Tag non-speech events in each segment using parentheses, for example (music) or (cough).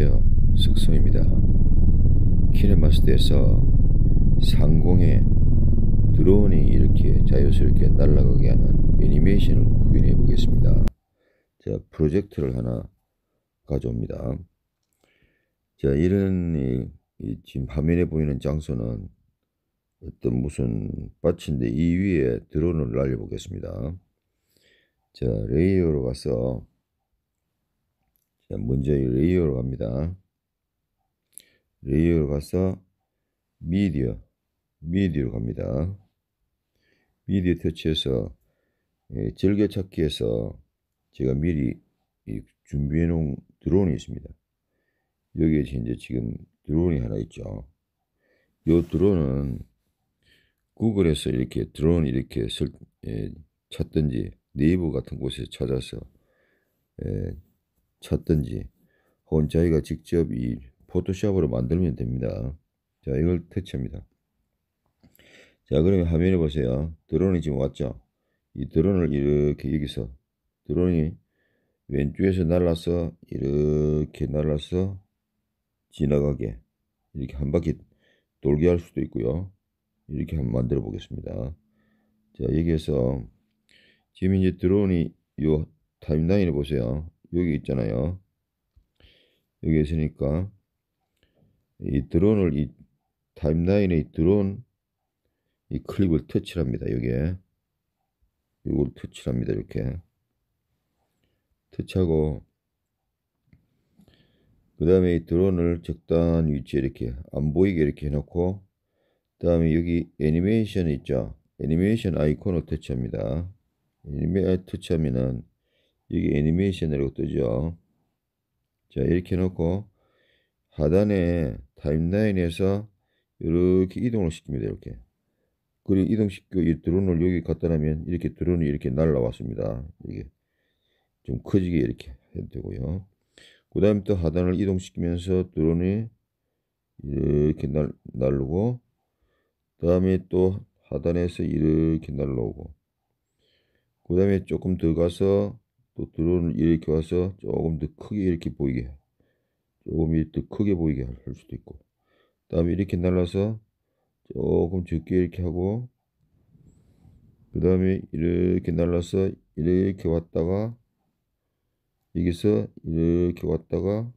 안녕하세요. 숙소입니다. 키네마스터에서 상공에 드론이 이렇게 자유스럽게 날아가게 하는 애니메이션을 구현해 보겠습니다. 제가 프로젝트를 하나 가져옵니다. 자, 이런 이, 이 지금 화면에 보이는 장소는 어떤 무슨 밭인데 이 위에 드론을 날려 보겠습니다. 자, 레이어로 가서 먼저 레이어로 갑니다. 레이어로 가서 미디어, 미디어로 갑니다. 미디어 터치해서 예, 즐겨찾기에서 제가 미리 준비해 놓은 드론이 있습니다. 여기에 현재 지금 드론이 하나 있죠. 이 드론은 구글에서 이렇게 드론 이렇게 설, 예, 찾든지 네이버 같은 곳에 찾아서 예, 찾든지 혹은 저희가 직접 이 포토샵으로 만들면 됩니다. 자 이걸 터치합니다. 자 그러면 화면에 보세요. 드론이 지금 왔죠. 이 드론을 이렇게 여기서 드론이 왼쪽에서 날라서 이렇게 날라서 지나가게 이렇게 한 바퀴 돌게 할 수도 있고요. 이렇게 한번 만들어 보겠습니다. 자 여기에서 지금 이제 드론이 요 타임라인을 보세요. 여기 있잖아요. 여기 있으니까 이 드론을 이 타임라인의 드론 이 클립을 터치합니다. 여기에 이걸 터치합니다. 이렇게 터치하고 그 다음에 이 드론을 적당한 위치에 이렇게 안 보이게 이렇게 해놓고 그 다음에 여기 애니메이션 있죠 애니메이션 아이콘을 터치합니다 애니메이션 아, 터치하면은 여기 애니메이션이라고 뜨죠. 자 이렇게 놓고 하단에 타임라인에서 이렇게 이동을 시킵니다. 이렇게. 그리고 이동시키고 그 이 드론을 여기 갖다 놓으면 이렇게 드론이 이렇게 날라왔습니다. 이게 좀 커지게 이렇게 해도 되고요. 그 다음에 또 하단을 이동시키면서 드론이 이렇게 날, 날르고 그 다음에 또 하단에서 이렇게 날라오고 그 다음에 조금 더 가서 또 드론을 이렇게 와서 조금 더 크게 이렇게 보이게 조금 더 크게 보이게 할 수도 있고 그 다음에 이렇게 날라서 조금 적게 이렇게 하고 그 다음에 이렇게 날라서 이렇게 왔다가 여기서 이렇게 왔다가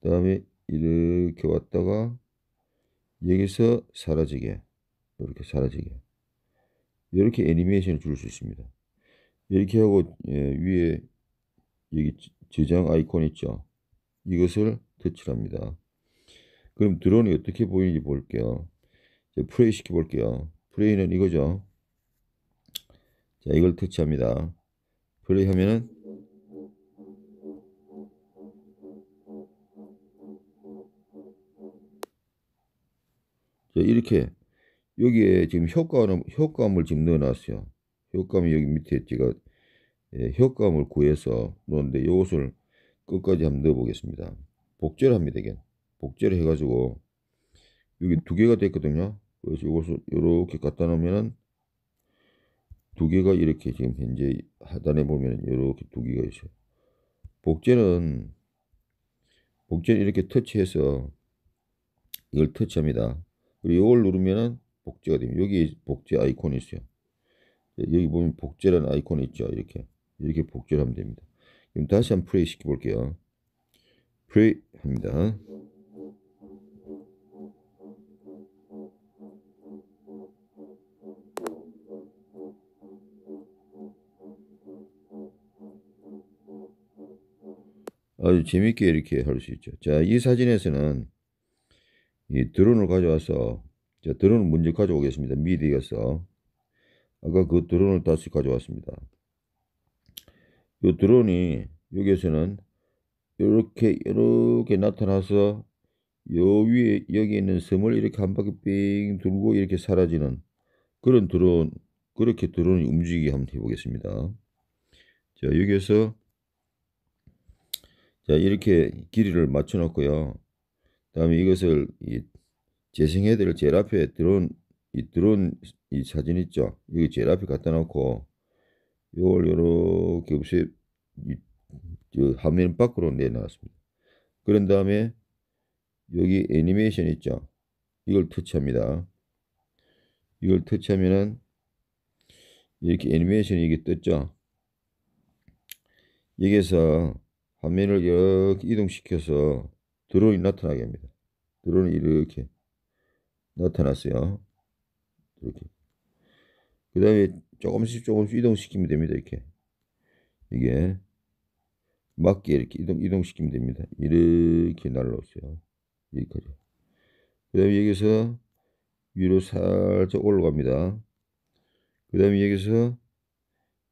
그 다음에 이렇게 왔다가 여기서 사라지게 이렇게 사라지게 이렇게 애니메이션을 줄 수 있습니다. 이렇게 하고 예, 위에 여기 저장 아이콘 있죠. 이것을 터치합니다. 그럼 드론이 어떻게 보이는지 볼게요. 프레이 시켜볼게요. 프레이는 이거죠. 자, 이걸 터치합니다. 플레이 하면은 자, 이렇게 여기에 지금 효과는 효과음을 지금 넣어놨어요. 효과음 여기 밑에 제가 예, 효과음을 구해서 놓는데 이것을 끝까지 한번 넣어보겠습니다. 복제합니다. 를 이게 복제를 해가지고 여기 두 개가 됐거든요. 그래서 이것을 이렇게 갖다 놓으면은 두 개가 이렇게 지금 현재 하단에 보면 이렇게 두 개가 있어요. 복제는 복제를 이렇게 터치해서 이걸 터치합니다. 그리고 이걸 누르면은 복제가 됩니다. 여기 복제 아이콘이 있어요. 예, 여기 보면 복제라는 아이콘이 있죠. 이렇게 이렇게 복제를 하면 됩니다. 그럼 다시 한번 플레이 시켜볼게요. 플레이 합니다. 아주 재밌게 이렇게 할 수 있죠. 자, 이 사진에서는 이 드론을 가져와서 자, 드론을 먼저 가져오겠습니다. 미디어서 아까 그 드론을 다시 가져왔습니다. 이 드론이 여기에서는 이렇게 이렇게 나타나서 요 위에 여기 있는 섬을 이렇게 한 바퀴 빙 돌고 이렇게 사라지는 그런 드론 그렇게 드론이 움직이게 한번 해보겠습니다. 자 여기에서 자 이렇게 길이를 맞춰 놓고요. 다음에 이것을 재생해야 될 제일 앞에 드론 이 드론 이 사진 있죠? 이거 제일 앞에 갖다 놓고 요걸 요렇게 없이 저 화면 밖으로 내놨습니다. 그런 다음에 여기 애니메이션 있죠? 이걸 터치합니다. 이걸 터치하면은 이렇게 애니메이션이 이게 떴죠? 여기서 에 화면을 이렇게 이동시켜서 드론이 나타나게 합니다. 드론이 이렇게 나타났어요. 이렇게. 그 다음에 조금씩 조금씩 이동시키면 됩니다. 이렇게. 이게 맞게 이렇게 이동, 이동시키면 됩니다. 이렇게 날라오세요. 여기까지. 그 다음에 여기서 위로 살짝 올라갑니다. 그 다음에 여기서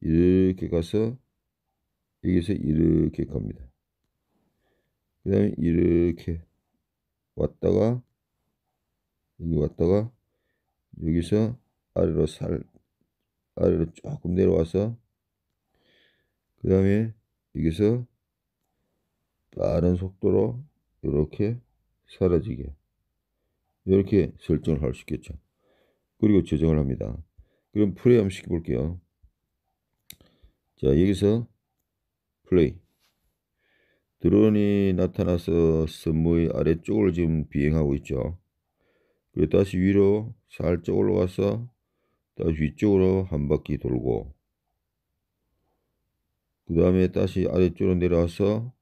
이렇게 가서 여기서 이렇게 갑니다. 그 다음에 이렇게 왔다가 여기 왔다가 여기서 아래로 살 아래로 조금 내려와서 그 다음에 여기서 빠른 속도로 이렇게 사라지게 이렇게 설정을 할 수 있겠죠 그리고 조정을 합니다 그럼 플레이 한번 시켜볼게요 자 여기서 플레이 드론이 나타나서 선무의 아래쪽을 지금 비행하고 있죠 그리고 다시 위로 살짝 올라와서 다시 위쪽으로 한 바퀴 돌고 그 다음에 다시 아래쪽으로 내려와서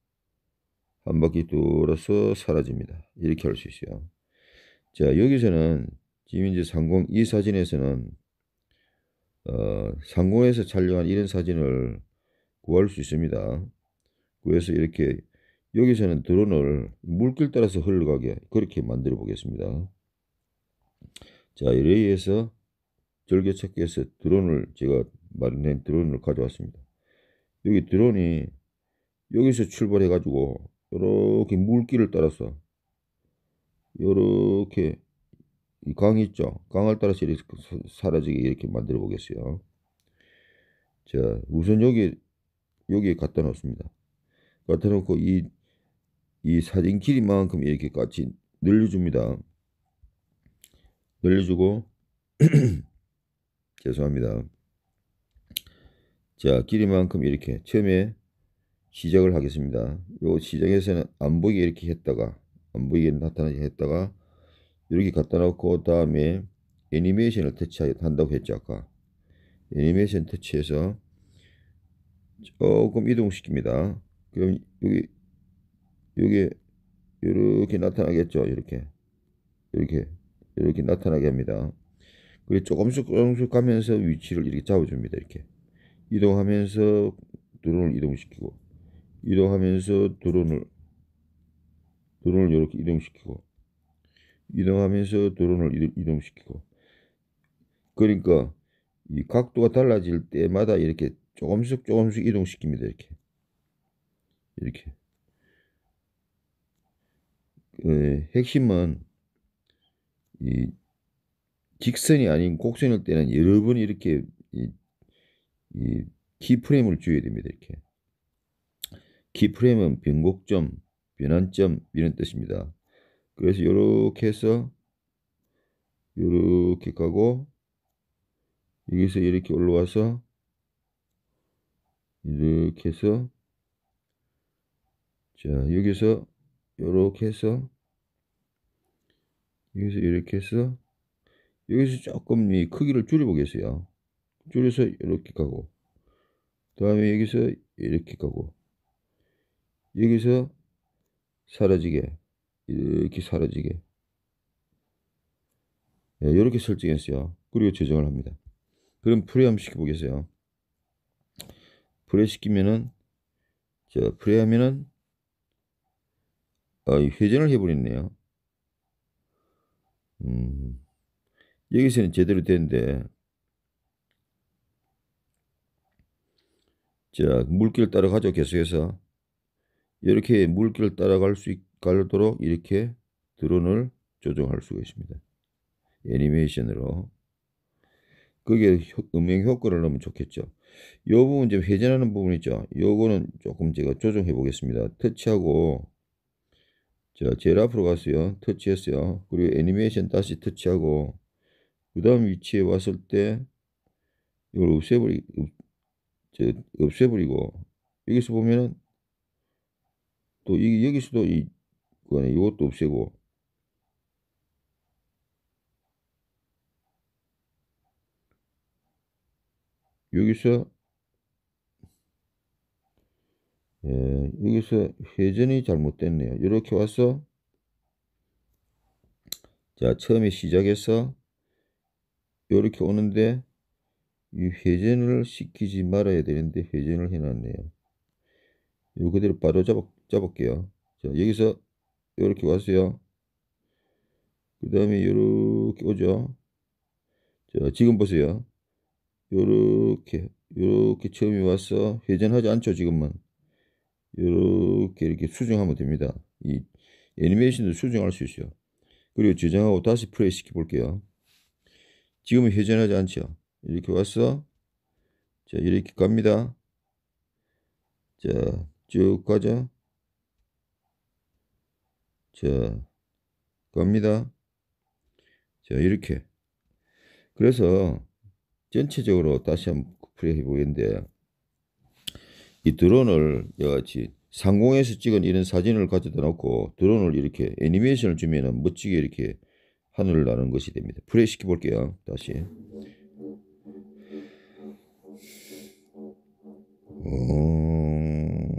한 바퀴 돌아서 사라집니다. 이렇게 할 수 있어요. 자 여기서는 지금 이제 상공 이 사진에서는 어, 상공에서 촬영한 이런 사진을 구할 수 있습니다. 그래서 이렇게 여기서는 드론을 물길 따라서 흘러가게 그렇게 만들어 보겠습니다. 자, 이에 의해서 절개찾기에서 드론을 제가 마련한 드론을 가져왔습니다. 여기 드론이 여기서 출발해 가지고 이렇게 물길을 따라서 이렇게 이 강 있죠? 강을 따라서 이렇게 사라지게 이렇게 만들어 보겠어요. 자, 우선 여기 여기 갖다 놓습니다. 갖다 놓고 이 이 사진 길이만큼 이렇게 같이 늘려줍니다. 늘려주고 (clears throat) 죄송합니다. 자 길이만큼 이렇게 처음에 시작을 하겠습니다. 요 시작에서는 안 보이게 이렇게 했다가 안 보이게 나타나게 했다가 이렇게 갖다 놓고 다음에 애니메이션을 터치한다고 했죠 아까 애니메이션 터치해서 조금 이동시킵니다. 그럼 여기 여기 이렇게 나타나겠죠 이렇게 이렇게 이렇게 나타나게 합니다. 그리고 조금씩 조금씩 가면서 위치를 이렇게 잡아줍니다. 이렇게 이동하면서 드론을 이동시키고 이동하면서 드론을 드론을 이렇게 이동시키고 이동하면서 드론을 이동시키고 그러니까 이 각도가 달라질 때마다 이렇게 조금씩 조금씩 이동시킵니다. 이렇게 이렇게 에, 그 핵심은 이 직선이 아닌 곡선일 때는 여러 분 이렇게 이 이, 이 키프레임을 줘야 됩니다. 이렇게 키프레임은 변곡점, 변환점 이런 뜻입니다. 그래서 이렇게 해서 이렇게 가고 여기서 이렇게 올라와서 이렇게 해서 자 여기서 이렇게 해서 여기서 이렇게 해서 여기서 조금 이 크기를 줄여보겠어요. 줄여서 이렇게 가고 그 다음에 여기서 이렇게 가고 여기서 사라지게 이렇게 사라지게 네, 이렇게 설정했어요. 그리고 제정을 합니다. 그럼 프레 한 시켜보겠어요. 프레 시키면은 자 프레 하면은 아, 회전을 해버렸네요. 음. 여기서는 제대로 되는데 자 물길 따라 가죠 계속해서 이렇게 물길 따라갈 수 있, 도록 이렇게 드론을 조정할 수가 있습니다. 애니메이션으로 그게 음영 효과를 넣으면 좋겠죠. 요 부분 좀 회전하는 부분 이죠 요거는 조금 제가 조정해 보겠습니다. 터치하고 자, 제일 앞으로 갔어요. 터치했어요. 그리고 애니메이션 다시 터치하고 그 다음 위치에 왔을 때 이걸 없애버리, 없, 없애버리고 여기서 보면은 또 이, 여기서도 이, 거는 이것도 없애고 여기서 예, 여기서 회전이 잘못됐네요. 이렇게 와서 자 처음에 시작해서 이렇게 오는데 이 회전을 시키지 말아야 되는데 회전을 해놨네요. 이거 그대로 바로 잡아, 잡을게요. 자 여기서 이렇게 왔어요. 그 다음에 이렇게 오죠. 자 지금 보세요. 이렇게이렇게 처음에 와서 회전하지 않죠 지금만. 이렇게 이렇게 수정하면 됩니다. 이 애니메이션도 수정할 수 있어요. 그리고 저장하고 다시 플레이 시켜 볼게요. 지금은 회전하지 않죠. 이렇게 왔어. 자, 이렇게 갑니다. 자, 쭉 가자. 자, 갑니다. 자, 이렇게. 그래서 전체적으로 다시 한번 플레이 해보겠는데 이 드론을 여하튼 상공에서 찍은 이런 사진을 가져다 놓고 드론을 이렇게 애니메이션을 주면은 멋지게 이렇게 하늘을 나는 것이 됩니다. 플레이 시켜 볼게요. 다시. 음,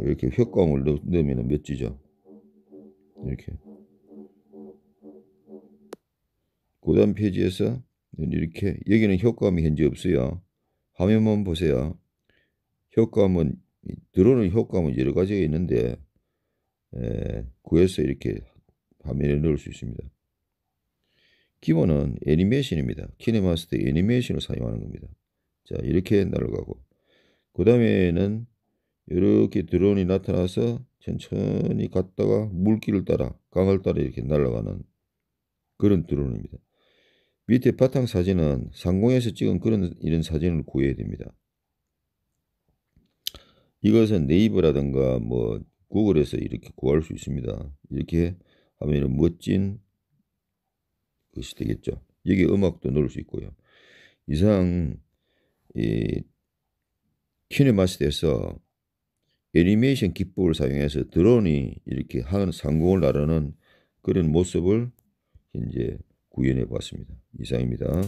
이렇게 효과음을 넣, 으면 몇지죠? 이렇게. 그 다음 페이지에서 이렇게 여기는 효과음이 현재 없어요. 화면만 보세요. 효과문 드론의 효과문 여러 가지가 있는데 에, 구해서 이렇게 화면에 넣을 수 있습니다. 기본은 애니메이션입니다. 키네마스터 애니메이션을 사용하는 겁니다. 자 이렇게 날아가고 그 다음에는 이렇게 드론이 나타나서 천천히 갔다가 물길을 따라 강을 따라 이렇게 날아가는 그런 드론입니다. 밑에 바탕 사진은 상공에서 찍은 그런 이런 사진을 구해야 됩니다. 이것은 네이버라든가 뭐 구글에서 이렇게 구할 수 있습니다. 이렇게 하면 멋진 것이 되겠죠. 여기 음악도 넣을 수 있고요. 이상 이 키네마스터에서 애니메이션 기법을 사용해서 드론이 이렇게 한 상공을 나르는 그런 모습을 현재 구현해 보습니다 이상입니다.